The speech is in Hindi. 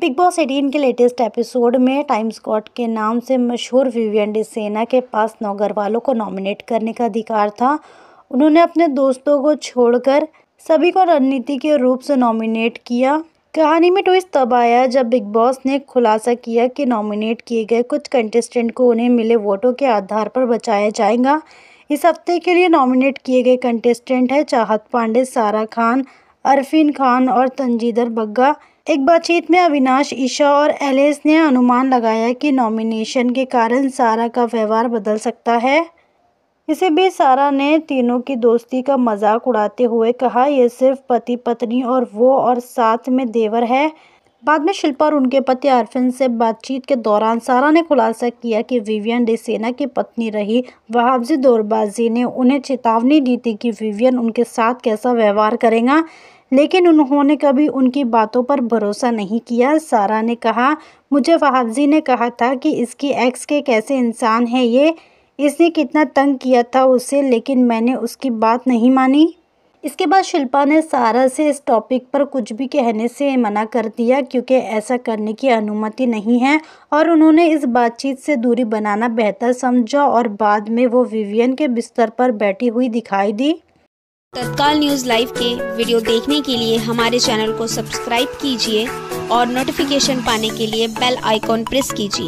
बिग बॉस एटीन के लेटेस्ट एपिसोड में टाइम स्कॉट के नाम से मशहूर विवियन डिसेना के पास नौगर वालों को नॉमिनेट करने का अधिकार था उन्होंने अपने दोस्तों को छोड़कर सभी को रणनीति के रूप से नॉमिनेट किया कहानी में ट्विस्ट तब आया जब बिग बॉस ने खुलासा किया कि नॉमिनेट किए गए कुछ कंटेस्टेंट को उन्हें मिले वोटों के आधार पर बचाया जाएगा इस हफ्ते के लिए नॉमिनेट किए गए कंटेस्टेंट हैं चाहत पांडे सारा खान अरफिन खान और तंजीदर बग्गा एक बातचीत में अविनाश ईशा और एलेस ने अनुमान लगाया कि नॉमिनेशन के कारण सारा का व्यवहार बदल सकता है इसी बीच सारा ने तीनों की दोस्ती का मजाक उड़ाते हुए कहा यह सिर्फ पति पत्नी और वो और साथ में देवर है बाद में शिल्पा और उनके पति अर्फिन से बातचीत के दौरान सारा ने खुलासा किया कि विवियन डिसेना की पत्नी रही वहाबजी दौरबाजी ने उन्हें चेतावनी दी थी कि विवियन उनके साथ कैसा व्यवहार करेगा लेकिन उन्होंने कभी उनकी बातों पर भरोसा नहीं किया सारा ने कहा मुझे फहाजी ने कहा था कि इसकी एक्स के कैसे इंसान है ये इसने कितना तंग किया था उसे लेकिन मैंने उसकी बात नहीं मानी इसके बाद शिल्पा ने सारा से इस टॉपिक पर कुछ भी कहने से मना कर दिया क्योंकि ऐसा करने की अनुमति नहीं है और उन्होंने इस बातचीत से दूरी बनाना बेहतर समझा और बाद में वो विवियन के बिस्तर पर बैठी हुई दिखाई दी तत्काल न्यूज़ लाइव के वीडियो देखने के लिए हमारे चैनल को सब्सक्राइब कीजिए और नोटिफिकेशन पाने के लिए बेल आइकॉन प्रेस कीजिए